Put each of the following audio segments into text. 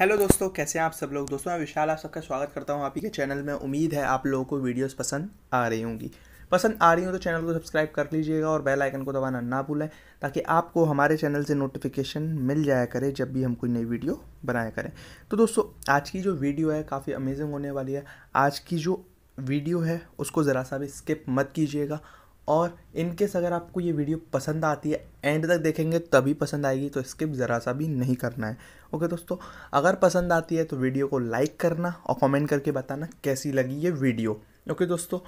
hello दोस्तों कैसे हैं आप सब लोग दोस्तों मैं विशाल आप सबका स्वागत करता हूं आप ही के चैनल में उम्मीद है आप लोगों को वीडियोस पसंद आ रही होंगी पसंद आ रही हो तो चैनल को सब्सक्राइब कर लीजिएगा और बेल आइकन को दबाना ना भूलें ताकि आपको हमारे चैनल से नोटिफिकेशन मिल जाया करे जब भी हम कोई नई वीडियो बनाया करें तो दोस्तों आज की जो वीडियो है काफ़ी अमेजिंग होने वाली है आज की जो वीडियो है उसको ज़रा सा भी स्किप मत कीजिएगा और इनकेस अगर आपको ये वीडियो पसंद आती है एंड तक देखेंगे तभी पसंद आएगी तो स्किप ज़रा सा भी नहीं करना है ओके दोस्तों अगर पसंद आती है तो वीडियो को लाइक करना और कमेंट करके बताना कैसी लगी ये वीडियो ओके दोस्तों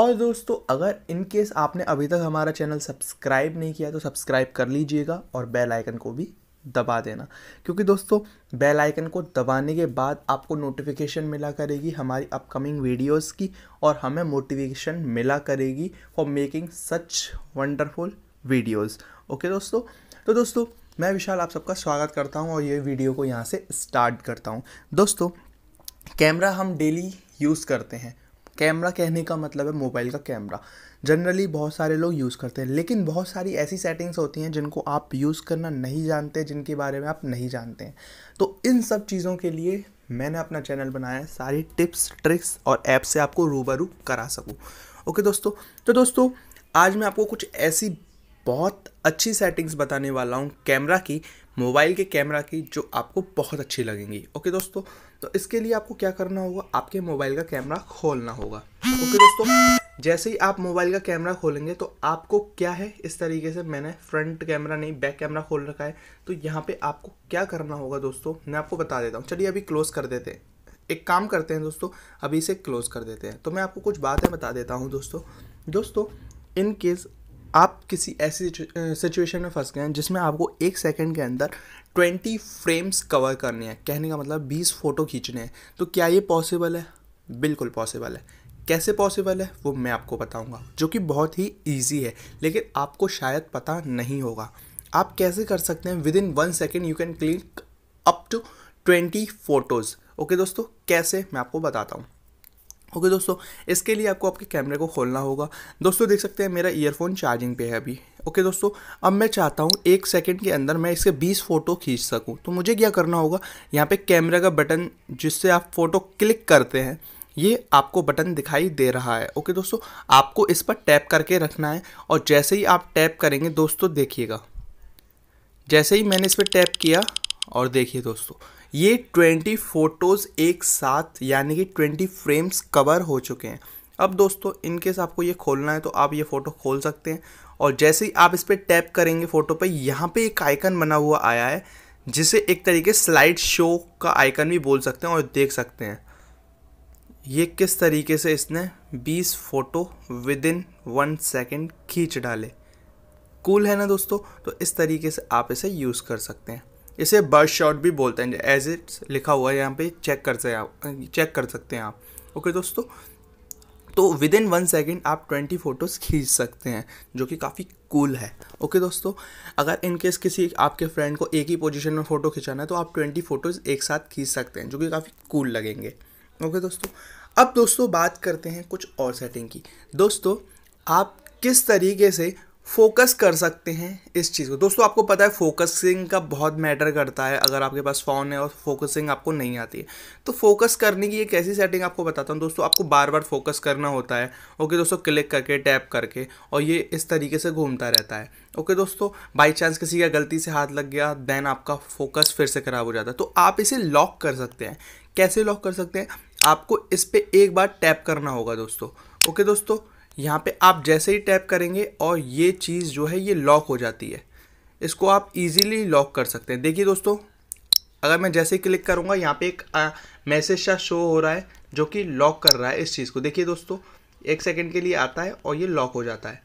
और दोस्तों अगर इन केस आपने अभी तक हमारा चैनल सब्सक्राइब नहीं किया तो सब्सक्राइब कर लीजिएगा और बेल आइकन को भी दबा देना क्योंकि दोस्तों बेल आइकन को दबाने के बाद आपको नोटिफिकेशन मिला करेगी हमारी अपकमिंग वीडियोस की और हमें मोटिवेशन मिला करेगी for making such wonderful videos okay दोस्तों तो दोस्तों मैं विशाल आप सबका स्वागत करता हूँ और ये वीडियो को यहाँ से स्टार्ट करता हूँ दोस्तों कैमरा हम डेली यूज़ करते हैं कैमरा कहने का मतलब है मोबाइल का कैमरा जनरली बहुत सारे लोग यूज़ करते हैं लेकिन बहुत सारी ऐसी सेटिंग्स होती हैं जिनको आप यूज़ करना नहीं जानते जिनके बारे में आप नहीं जानते हैं तो इन सब चीज़ों के लिए मैंने अपना चैनल बनाया है सारी टिप्स ट्रिक्स और ऐप से आपको रूबरू करा सकूँ ओके दोस्तों तो दोस्तों आज मैं आपको कुछ ऐसी बहुत अच्छी सेटिंग्स बताने वाला हूँ कैमरा की मोबाइल के कैमरा की जो आपको बहुत अच्छी लगेंगी ओके दोस्तों तो इसके लिए आपको क्या करना होगा आपके मोबाइल का कैमरा खोलना होगा ओके दोस्तों जैसे ही आप मोबाइल का कैमरा खोलेंगे तो आपको क्या है इस तरीके से मैंने फ्रंट कैमरा नहीं बैक कैमरा खोल रखा है तो यहाँ पे आपको क्या करना होगा दोस्तों मैं आपको बता देता हूँ चलिए अभी क्लोज़ कर देते हैं एक काम करते हैं दोस्तों अभी इसे क्लोज़ कर देते हैं तो मैं आपको कुछ बातें बता देता हूँ दोस्तों दोस्तों इन केस आप किसी ऐसी सिचुएशन में फंस गए हैं जिसमें आपको एक सेकंड के अंदर ट्वेंटी फ्रेम्स कवर करने हैं कहने का मतलब बीस फ़ोटो खींचने हैं तो क्या ये पॉसिबल है बिल्कुल पॉसिबल है कैसे पॉसिबल है वो मैं आपको बताऊंगा जो कि बहुत ही इजी है लेकिन आपको शायद पता नहीं होगा आप कैसे कर सकते हैं within one second you can click up to twenty photos okay दोस्तों कैसे मैं आपको बताता हूँ ओके okay, दोस्तों इसके लिए आपको आपके कैमरे को खोलना होगा दोस्तों देख सकते हैं मेरा ईयरफोन चार्जिंग पे है अभी ओके okay, दोस्तों अब मैं चाहता हूँ एक सेकंड के अंदर मैं इसके 20 फ़ोटो खींच सकूँ तो मुझे क्या करना होगा यहाँ पे कैमरे का बटन जिससे आप फ़ोटो क्लिक करते हैं ये आपको बटन दिखाई दे रहा है ओके okay, दोस्तों आपको इस पर टैप करके रखना है और जैसे ही आप टैप करेंगे दोस्तों देखिएगा जैसे ही मैंने इस पर टैप किया और देखिए दोस्तों ये ट्वेंटी फ़ोटोज़ एक साथ यानी कि ट्वेंटी फ्रेम्स कवर हो चुके हैं अब दोस्तों इनकेस आपको ये खोलना है तो आप ये फ़ोटो खोल सकते हैं और जैसे ही आप इस पर टैप करेंगे फ़ोटो पर यहाँ पे एक आइकन बना हुआ आया है जिसे एक तरीके स्लाइड शो का आइकन भी बोल सकते हैं और देख सकते हैं ये किस तरीके से इसने 20 photo within one second खींच डाले कूल है ना दोस्तों तो इस तरीके से आप इसे यूज़ कर सकते हैं इसे बर्ड शॉट भी बोलते हैं एज इट्स लिखा हुआ है यहाँ पे चेक कर सकते आप चेक कर सकते हैं आप ओके दोस्तों तो विद इन वन सेकेंड आप ट्वेंटी फ़ोटोज़ खींच सकते हैं जो कि काफ़ी कूल है ओके दोस्तों अगर इन केस किसी आपके फ्रेंड को एक ही पोजिशन में फ़ोटो खिंचाना है तो आप ट्वेंटी फ़ोटोज़ एक साथ खींच सकते हैं जो कि काफ़ी कूल लगेंगे ओके दोस्तों अब दोस्तों बात करते हैं कुछ और सेटिंग की दोस्तों आप किस तरीके से फोकस कर सकते हैं इस चीज़ को दोस्तों आपको पता है फोकसिंग का बहुत मैटर करता है अगर आपके पास फ़ोन है और फोकसिंग आपको नहीं आती है तो फोकस करने की एक ऐसी सेटिंग आपको बताता हूँ दोस्तों आपको बार बार फोकस करना होता है ओके दोस्तों क्लिक करके टैप करके और ये इस तरीके से घूमता रहता है ओके दोस्तों बाई चांस किसी का गलती से हाथ लग गया देन आपका फोकस फिर से ख़राब हो जाता है तो आप इसे लॉक कर सकते हैं कैसे लॉक कर सकते हैं आपको इस पर एक बार टैप करना होगा दोस्तों ओके दोस्तों यहाँ पे आप जैसे ही टैप करेंगे और ये चीज़ जो है ये लॉक हो जाती है इसको आप इजीली लॉक कर सकते हैं देखिए दोस्तों अगर मैं जैसे ही क्लिक करूँगा यहाँ पे एक मैसेज सा शो हो रहा है जो कि लॉक कर रहा है इस चीज़ को देखिए दोस्तों एक सेकेंड के लिए आता है और ये लॉक हो जाता है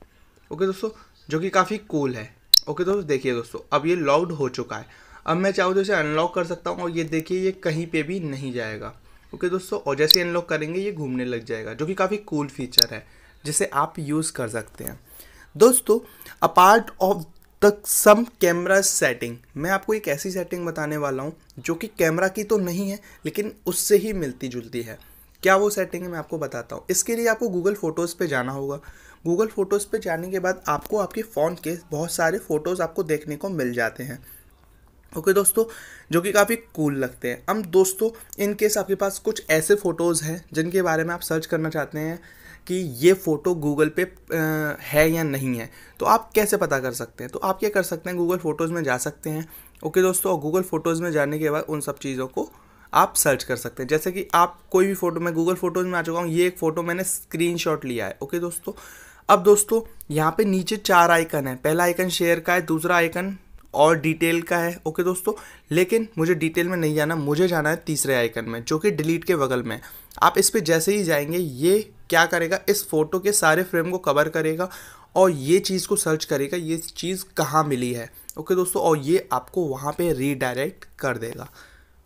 ओके दोस्तों जो कि काफ़ी कूल है ओके दोस्तों देखिए दोस्तों अब ये लॉक्ड हो चुका है अब मैं चाहूँ तो इसे अनलॉक कर सकता हूँ और ये देखिए ये कहीं पे भी नहीं जाएगा ओके दोस्तों और जैसे अनलॉक करेंगे ये घूमने लग जाएगा जो कि काफ़ी कूल फीचर है जिसे आप यूज़ कर सकते हैं दोस्तों apart of the some camera setting मैं आपको एक ऐसी सेटिंग बताने वाला हूँ जो कि कैमरा की तो नहीं है लेकिन उससे ही मिलती जुलती है क्या वो सेटिंग है मैं आपको बताता हूँ इसके लिए आपको गूगल फ़ोटोज़ पे जाना होगा गूगल फ़ोटोज़ पे जाने के बाद आपको आपके फ़ोन के बहुत सारे फ़ोटोज़ आपको देखने को मिल जाते हैं ओके okay, दोस्तों जो कि काफ़ी कूल लगते हैं अब दोस्तों इन केस आपके पास कुछ ऐसे फ़ोटोज़ हैं जिनके बारे में आप सर्च करना चाहते हैं कि ये फ़ोटो गूगल पे है या नहीं है तो आप कैसे पता कर सकते हैं तो आप क्या कर सकते हैं गूगल फ़ोटोज़ में जा सकते हैं ओके दोस्तों गूगल फ़ोटोज़ में जाने के बाद उन सब चीज़ों को आप सर्च कर सकते हैं जैसे कि आप कोई भी फ़ोटो मैं गूगल फ़ोटोज़ में आ चुका हूँ ये एक फ़ोटो मैंने स्क्रीन लिया है ओके दोस्तों अब दोस्तों यहाँ पे नीचे चार आइकन है पहला आइकन शेयर का है दूसरा आइकन और डिटेल का है ओके दोस्तों लेकिन मुझे डिटेल में नहीं जाना मुझे जाना है तीसरे आइकन में जो कि डिलीट के बगल में आप इस पर जैसे ही जाएंगे ये क्या करेगा इस फोटो के सारे फ्रेम को कवर करेगा और ये चीज़ को सर्च करेगा ये चीज़ कहाँ मिली है ओके दोस्तों और ये आपको वहाँ पे रीडायरेक्ट कर देगा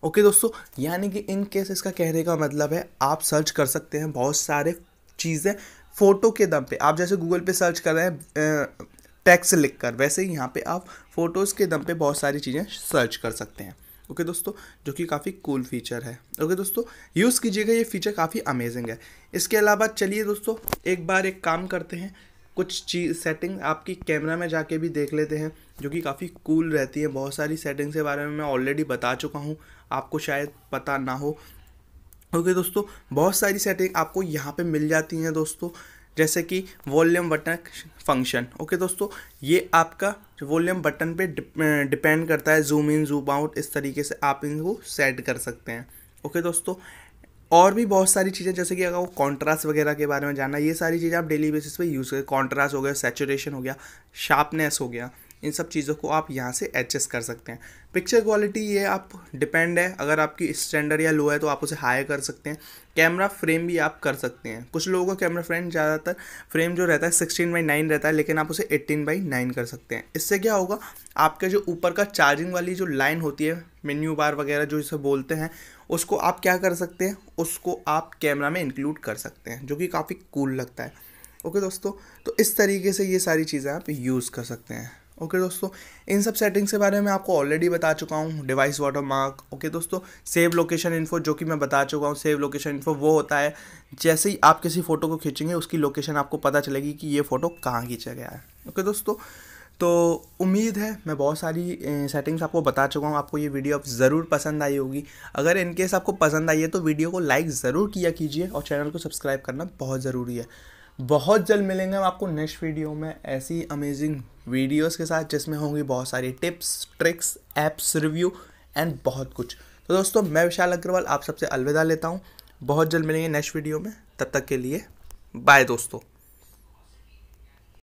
ओके दोस्तों यानी कि इन केस इसका कहने का मतलब है आप सर्च कर सकते हैं बहुत सारे चीज़ें फ़ोटो के दम पे आप जैसे गूगल पे सर्च कर रहे हैं टैक्स लिखकर वैसे ही यहाँ पे आप फ़ोटोज़ के दम पे बहुत सारी चीज़ें सर्च कर सकते हैं ओके okay, दोस्तों जो कि काफ़ी कूल cool फीचर है ओके okay, दोस्तों यूज़ कीजिएगा ये फीचर काफ़ी अमेजिंग है इसके अलावा चलिए दोस्तों एक बार एक काम करते हैं कुछ चीज सेटिंग आपकी कैमरा में जाके भी देख लेते हैं जो कि काफ़ी कूल cool रहती है बहुत सारी सेटिंग्स के बारे में मैं ऑलरेडी बता चुका हूँ आपको शायद पता ना हो ओके okay, दोस्तों बहुत सारी सेटिंग आपको यहाँ पर मिल जाती हैं दोस्तों जैसे कि वॉल्यूम बटन फंक्शन ओके दोस्तों ये आपका वॉल्यूम बटन पे डिपेंड करता है जूम इन जूम आउट इस तरीके से आप इनको सेट कर सकते हैं ओके दोस्तों और भी बहुत सारी चीज़ें जैसे कि अगर वो कॉन्ट्रास्ट वगैरह के बारे में जानना ये सारी चीज़ें आप डेली बेसिस पे यूज़ करें कॉन्ट्रास्ट हो गया सेचुरेशन हो गया शार्पनेस हो गया इन सब चीज़ों को आप यहाँ से एडजस्ट कर सकते हैं पिक्चर क्वालिटी ये आप डिपेंड है अगर आपकी स्टैंडर्ड या लो है तो आप उसे हाई कर सकते हैं कैमरा फ्रेम भी आप कर सकते हैं कुछ लोगों का कैमरा फ्रेम ज़्यादातर फ्रेम जो रहता है सिक्सटीन बाई नाइन रहता है लेकिन आप उसे एट्टीन बाई नाइन कर सकते हैं इससे क्या होगा आपके जो ऊपर का चार्जिंग वाली जो लाइन होती है मेन्यू बार वगैरह जो इसे बोलते हैं उसको आप क्या कर सकते हैं उसको आप कैमरा में इंक्लूड कर सकते हैं जो कि काफ़ी कूल लगता है ओके दोस्तों तो इस तरीके से ये सारी चीज़ें आप यूज़ कर सकते हैं ओके okay, दोस्तों इन सब सेटिंग्स के बारे में आपको ऑलरेडी बता चुका हूँ डिवाइस वाटर मार्क ओके दोस्तों सेव लोकेशन इन्फो जो कि मैं बता चुका हूँ सेव लोकेशन इन्फो वो होता है जैसे ही आप किसी फ़ोटो को खींचेंगे उसकी लोकेशन आपको पता चलेगी कि ये फ़ोटो कहाँ खींचा गया है ओके okay, दोस्तों तो उम्मीद है मैं बहुत सारी सेटिंग्स आपको बता चुका हूँ आपको ये वीडियो अब ज़रूर पसंद आई होगी अगर इनकेस आपको पसंद आई है तो वीडियो को लाइक ज़रूर किया कीजिए और चैनल को सब्सक्राइब करना बहुत ज़रूरी है बहुत जल्द मिलेंगे हम आपको नेक्स्ट वीडियो में ऐसी अमेजिंग वीडियोस के साथ जिसमें होंगी बहुत सारी tips tricks apps review and बहुत कुछ तो दोस्तों मैं विशाल अग्रवाल आप सबसे अलविदा लेता हूँ बहुत जल्द मिलेंगे नेक्स्ट वीडियो में तब तक के लिए बाय दोस्तों